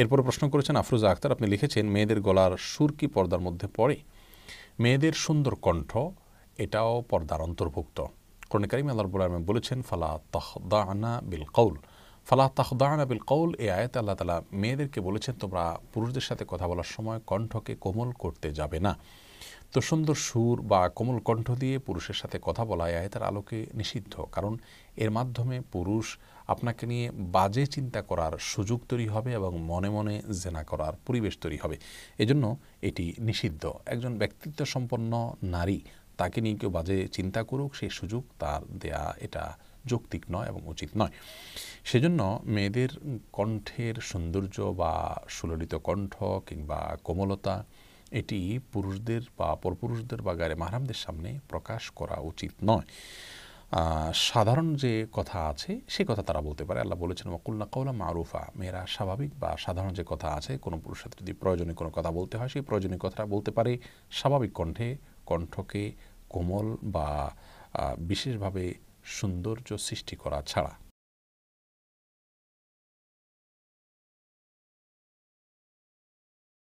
এরপর প্রশ্ন করেছেন আফরুজা আক্তার আপনি লিখেছেন মেয়েদের গলার সুর কি পর্দার মধ্যে পড়ে মেয়েদের সুন্দর কণ্ঠ এটাও পর্দার অন্তর্ভুক্ত কোরআন করিম আল্লাহবুল আলম বলেছেন ফালা তাহদানা বিল কৌল ফালা তাহদানা বিল কৌল এ আয়তে আল্লাহ তালা মেয়েদেরকে বলেছেন তোমরা পুরুষদের সাথে কথা বলার সময় কণ্ঠকে কোমল করতে যাবে না তো সুন্দর সুর বা কোমল কণ্ঠ দিয়ে পুরুষের সাথে কথা বলা আয়তার আলোকে নিষিদ্ধ কারণ এর মাধ্যমে পুরুষ আপনাকে নিয়ে বাজে চিন্তা করার সুযোগ তৈরি হবে এবং মনে মনে জেনা করার পরিবেশ তৈরি হবে এজন্য এটি নিষিদ্ধ একজন ব্যক্তিত্ব সম্পন্ন নারী তাকে নিয়ে কেউ বাজে চিন্তা করুক সেই সুযোগ তার দেয়া এটা যৌক্তিক নয় এবং উচিত নয় সেজন্য মেয়েদের কণ্ঠের সৌন্দর্য বা সুললিত কণ্ঠ কিংবা কোমলতা এটি পুরুষদের বা পরপুরুষদের বা গায়ে মাহারামদের সামনে প্রকাশ করা উচিত নয় সাধারণ যে কথা আছে সে কথা তারা বলতে পারে আল্লাহ বলেছেন মকুল্লা কৌলা মারুফা মেয়েরা স্বাভাবিক বা সাধারণ যে কথা আছে কোনো পুরুষের যদি প্রয়োজনীয় কোনো কথা বলতে হয় সেই প্রয়োজনীয় কথাটা বলতে পারে স্বাভাবিক কণ্ঠে কণ্ঠকে কোমল বা বিশেষভাবে সৌন্দর্য সৃষ্টি করা ছাড়া